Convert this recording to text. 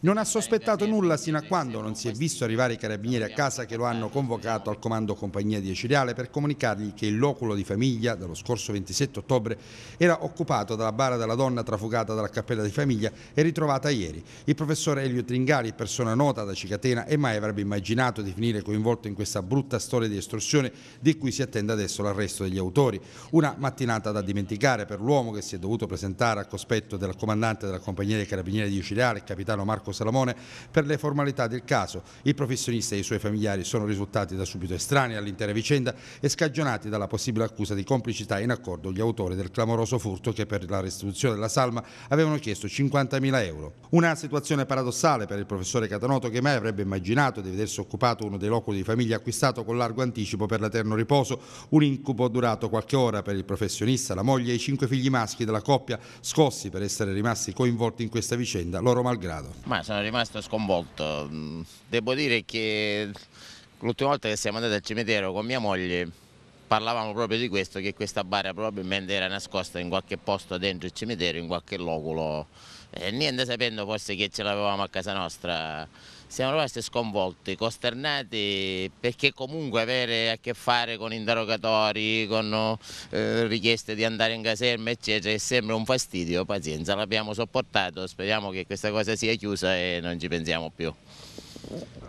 Non ha sospettato nulla sino a quando non si è visto arrivare i carabinieri a casa che lo hanno convocato al comando compagnia di Ciriale per comunicargli che il loculo di famiglia dallo scorso 27 ottobre era occupato dalla bara della donna trafugata dalla cappella di famiglia e ritrovata ieri. Il professore Elio Tringari, persona nota da Cicatena e mai avrebbe immaginato di finire coinvolto in questa brutta storia di estorsione di cui si attende adesso l'arresto degli autori. Una mattinata da dimenticare per l'uomo che si è dovuto presentare al cospetto del comandante della compagnia dei carabinieri di Ciriale, capitano Marco Marco Salamone per le formalità del caso. I professionisti e i suoi familiari sono risultati da subito estranei all'intera vicenda e scagionati dalla possibile accusa di complicità in accordo gli autori del clamoroso furto che per la restituzione della salma avevano chiesto 50.000 euro. Una situazione paradossale per il professore Catanoto che mai avrebbe immaginato di vedersi occupato uno dei locali di famiglia acquistato con largo anticipo per l'eterno riposo, un incubo durato qualche ora per il professionista, la moglie e i cinque figli maschi della coppia, scossi per essere rimasti coinvolti in questa vicenda, loro malgrado. Ma sono rimasto sconvolto. Mm, devo dire che l'ultima volta che siamo andati al cimitero con mia moglie parlavamo proprio di questo, che questa bara probabilmente era nascosta in qualche posto dentro il cimitero, in qualche loculo, E niente sapendo forse che ce l'avevamo a casa nostra. Siamo rimasti sconvolti, costernati, perché comunque avere a che fare con interrogatori, con eh, richieste di andare in caserma, eccetera, è sempre un fastidio, pazienza, l'abbiamo sopportato, speriamo che questa cosa sia chiusa e non ci pensiamo più.